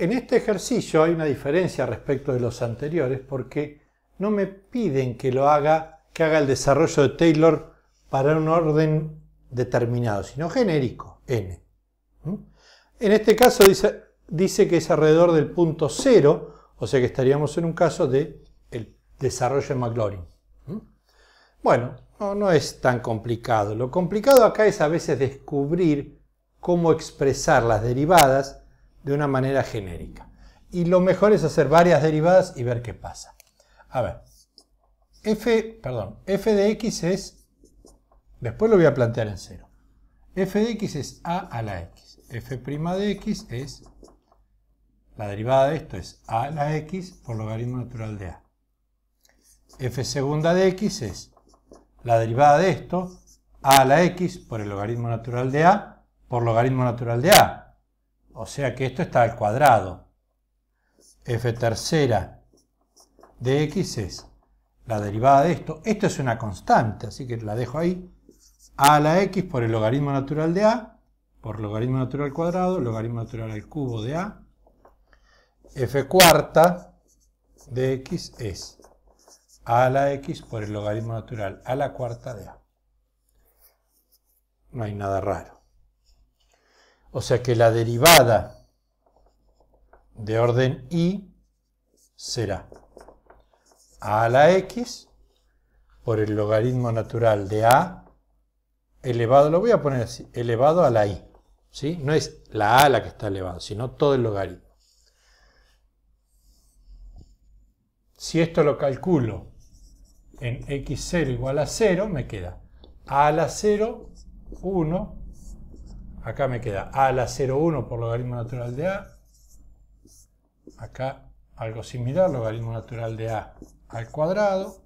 En este ejercicio hay una diferencia respecto de los anteriores porque no me piden que lo haga, que haga el desarrollo de Taylor para un orden determinado, sino genérico, n. En este caso dice, que es alrededor del punto cero, o sea que estaríamos en un caso de el desarrollo de Maclaurin. Bueno, no es tan complicado. Lo complicado acá es a veces descubrir cómo expresar las derivadas de una manera genérica. Y lo mejor es hacer varias derivadas y ver qué pasa. A ver, f, perdón, f de x es, después lo voy a plantear en cero, f de x es a a la x, f' de x es, la derivada de esto es a a la x por logaritmo natural de a. f segunda de x es la derivada de esto, a a la x por el logaritmo natural de a, por logaritmo natural de a, o sea que esto está al cuadrado. f tercera de x es la derivada de esto. Esto es una constante, así que la dejo ahí. a a la x por el logaritmo natural de a, por logaritmo natural al cuadrado, logaritmo natural al cubo de a. f cuarta de x es a a la x por el logaritmo natural a la cuarta de a. No hay nada raro. O sea que la derivada de orden i será a a la x por el logaritmo natural de a elevado, lo voy a poner así, elevado a la i. ¿sí? No es la a la que está elevado, sino todo el logaritmo. Si esto lo calculo en x0 igual a 0, me queda a a la 0, 1 Acá me queda a la 0,1 por logaritmo natural de a. Acá algo similar, logaritmo natural de a al cuadrado.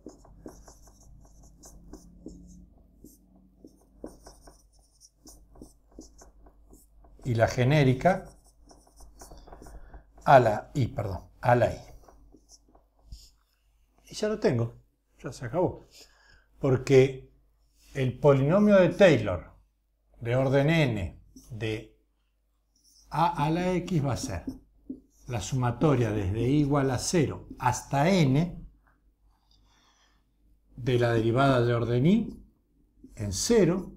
Y la genérica a la i, perdón, a la i. Y ya lo tengo, ya se acabó. Porque el polinomio de Taylor de orden n de a a la x va a ser la sumatoria desde igual a 0 hasta n de la derivada de orden i en 0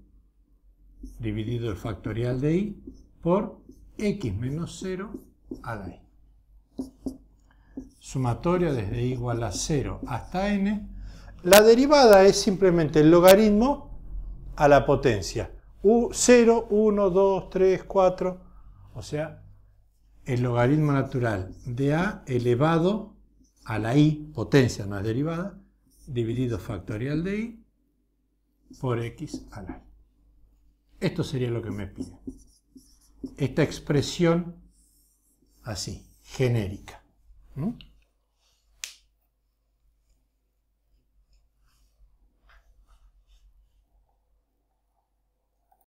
dividido el factorial de i por x menos 0 a la i. Sumatoria desde igual a 0 hasta n. La derivada es simplemente el logaritmo a la potencia. 0, 1, 2, 3, 4. O sea, el logaritmo natural de A elevado a la I, potencia más derivada, dividido factorial de I por X a la I. Esto sería lo que me pide. Esta expresión así, genérica.